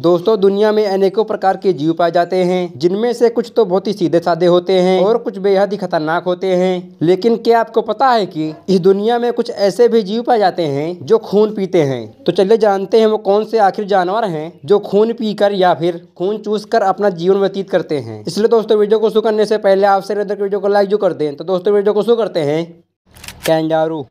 दोस्तों दुनिया में अनेकों प्रकार के जीव पाए जाते हैं जिनमें से कुछ तो बहुत ही सीधे साधे होते हैं और कुछ बेहद ही खतरनाक होते हैं लेकिन क्या आपको पता है कि इस दुनिया में कुछ ऐसे भी जीव पाए जाते हैं जो खून पीते हैं तो चलिए जानते हैं वो कौन से आखिर जानवर हैं जो खून कर या फिर खून चूस कर अपना जीवन व्यतीत करते हैं इसलिए दोस्तों वीडियो को शुरू करने से पहले आपसे वीडियो को लाइक जो कर दें तो दोस्तों वीडियो को शुरू करते हैं कैंजारू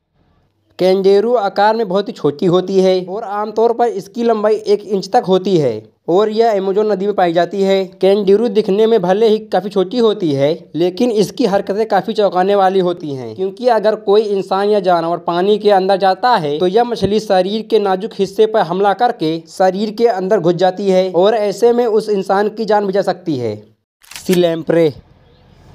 कैंडेरू आकार में बहुत ही छोटी होती है और आमतौर पर इसकी लंबाई एक इंच तक होती है और यह एमेजोन नदी में पाई जाती है कैंडेरू दिखने में भले ही काफ़ी छोटी होती है लेकिन इसकी हरकतें काफ़ी चौंकाने वाली होती हैं क्योंकि अगर कोई इंसान या जानवर पानी के अंदर जाता है तो यह मछली शरीर के नाजुक हिस्से पर हमला करके शरीर के अंदर घुस जाती है और ऐसे में उस इंसान की जान बचा सकती है सिलेम्प्रे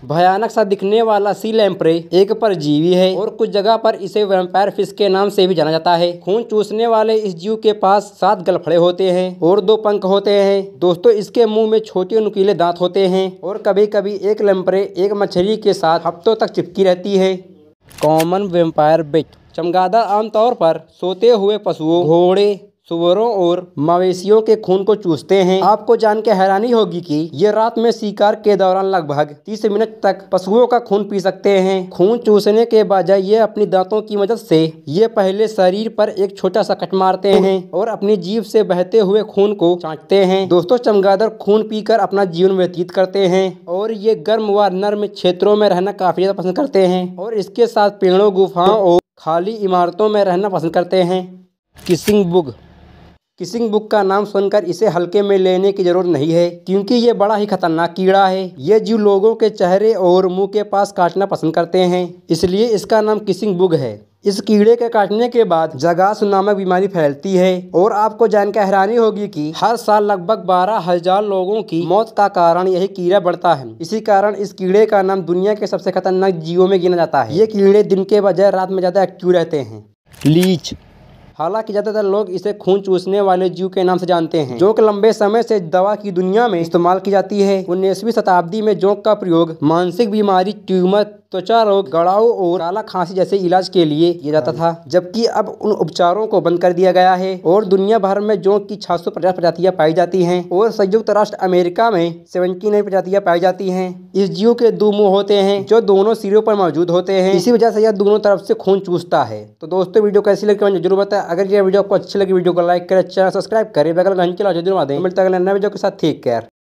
भयानक सा दिखने वाला सी लैम्परे एक परजीवी है और कुछ जगह पर इसे वेम्पायर फिश के नाम से भी जाना जाता है खून चूसने वाले इस जीव के पास सात गलफड़े होते हैं और दो पंख होते हैं दोस्तों इसके मुंह में छोटे नुकीले दांत होते हैं और कभी कभी एक लैम्परे एक मछली के साथ हफ्तों तक चिपकी रहती है कॉमन वेम्पायर बिट चमगादड़ आमतौर पर सोते हुए पशुओं घोड़े सुअरों और मवेशियों के खून को चूसते हैं आपको जान के हैरानी होगी कि ये रात में शिकार के दौरान लगभग 30 मिनट तक पशुओं का खून पी सकते हैं खून चूसने के बजाय ये अपनी दांतों की मदद से ये पहले शरीर पर एक छोटा सा कट मारते हैं और अपनी जीव से बहते हुए खून को चाटते हैं दोस्तों चमगादड़ खून पीकर अपना जीवन व्यतीत करते हैं और ये गर्म व नर्म क्षेत्रों में रहना काफी ज्यादा पसंद करते हैं और इसके साथ पेड़ों गुफाओं और खाली इमारतों में रहना पसंद करते हैं किसिंग बुग किसिंग बुक का नाम सुनकर इसे हल्के में लेने की जरूरत नहीं है क्योंकि ये बड़ा ही खतरनाक कीड़ा है ये जीव लोगों के चेहरे और मुंह के पास काटना पसंद करते हैं इसलिए इसका नाम किसिंग बुग है इस कीड़े के काटने के बाद जगास नामक बीमारी फैलती है और आपको जानकर हैरानी होगी कि हर साल लगभग बारह हजार लोगों की मौत का कारण यही कीड़ा बढ़ता है इसी कारण इस कीड़े का नाम दुनिया के सबसे खतरनाक जीवों में गिना जाता है ये कीड़े दिन के बजाय रात में ज्यादा एक्टिव रहते हैं लीच हालांकि ज्यादातर लोग इसे खून चूसने वाले जीव के नाम से जानते हैं जोंक लंबे समय से दवा की दुनिया में इस्तेमाल की जाती है उन्नीसवीं शताब्दी में जोंक का प्रयोग मानसिक बीमारी ट्यूमर त्वचा रोग गड़ाओ और काला खांसी जैसे इलाज के लिए किया जाता था जबकि अब उन उपचारों को बंद कर दिया गया है और दुनिया भर में जो की छह सौ पचास प्रजातियाँ पाई जाती हैं और संयुक्त राष्ट्र अमेरिका में सेवेंटी नाइन प्रजातियाँ पाई जाती हैं इस जीव के दो मुंह होते हैं जो दोनों सिरों पर मौजूद होते हैं इसी वजह से यह दोनों तरफ से खून चूसता है तो दोस्तों वीडियो कैसी लगी मुझे जरूर बताया अगर यह वीडियो आपको अच्छी लगी वीडियो को लाइक करें चैनल सब्सक्राइब करें बगल घंटे जरूर मिलता है नए वीडियो के साथ ठीक केयर